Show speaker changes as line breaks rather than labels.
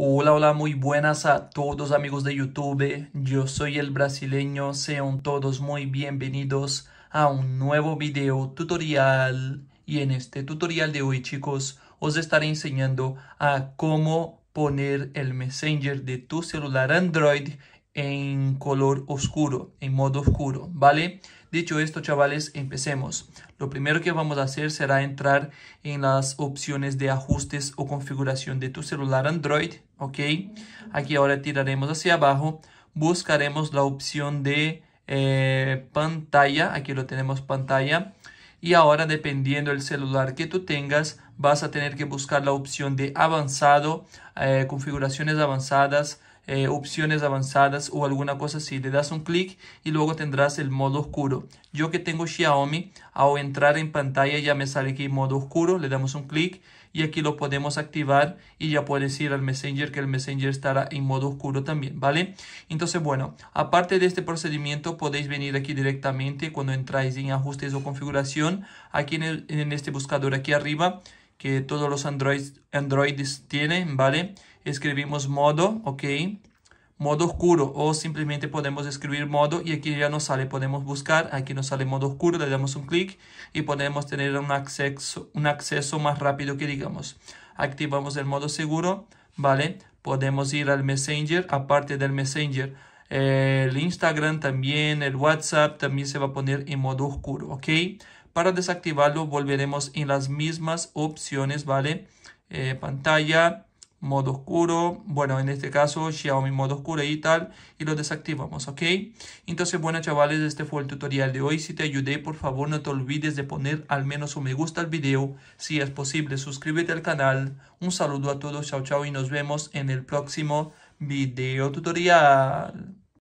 Hola, hola, muy buenas a todos amigos de YouTube. Yo soy el brasileño, sean todos muy bienvenidos a un nuevo video tutorial. Y en este tutorial de hoy, chicos, os estaré enseñando a cómo poner el Messenger de tu celular Android en color oscuro, en modo oscuro, ¿vale? Dicho esto, chavales, empecemos. Lo primero que vamos a hacer será entrar en las opciones de ajustes o configuración de tu celular Android, ¿ok? Aquí ahora tiraremos hacia abajo, buscaremos la opción de eh, pantalla, aquí lo tenemos pantalla, y ahora dependiendo del celular que tú tengas, vas a tener que buscar la opción de avanzado, eh, configuraciones avanzadas, eh, opciones avanzadas o alguna cosa así. Le das un clic y luego tendrás el modo oscuro. Yo que tengo Xiaomi, al entrar en pantalla ya me sale aquí modo oscuro, le damos un clic y aquí lo podemos activar y ya puedes ir al Messenger que el Messenger estará en modo oscuro también, ¿vale? Entonces, bueno, aparte de este procedimiento podéis venir aquí directamente cuando entráis en ajustes o configuración, aquí en, en este buscador aquí arriba que todos los Androids, androides tienen, ¿vale? Escribimos modo, ¿ok? Modo oscuro o simplemente podemos escribir modo y aquí ya nos sale, podemos buscar, aquí nos sale modo oscuro, le damos un clic y podemos tener un acceso, un acceso más rápido que digamos. Activamos el modo seguro, ¿vale? Podemos ir al Messenger, aparte del Messenger el Instagram también, el WhatsApp también se va a poner en modo oscuro, ¿ok? Para desactivarlo volveremos en las mismas opciones, ¿vale? Eh, pantalla, modo oscuro, bueno, en este caso Xiaomi modo oscuro y tal, y lo desactivamos, ¿ok? Entonces, bueno, chavales, este fue el tutorial de hoy. Si te ayudé, por favor, no te olvides de poner al menos un me gusta al video. Si es posible, suscríbete al canal. Un saludo a todos, chao, chao, y nos vemos en el próximo video tutorial.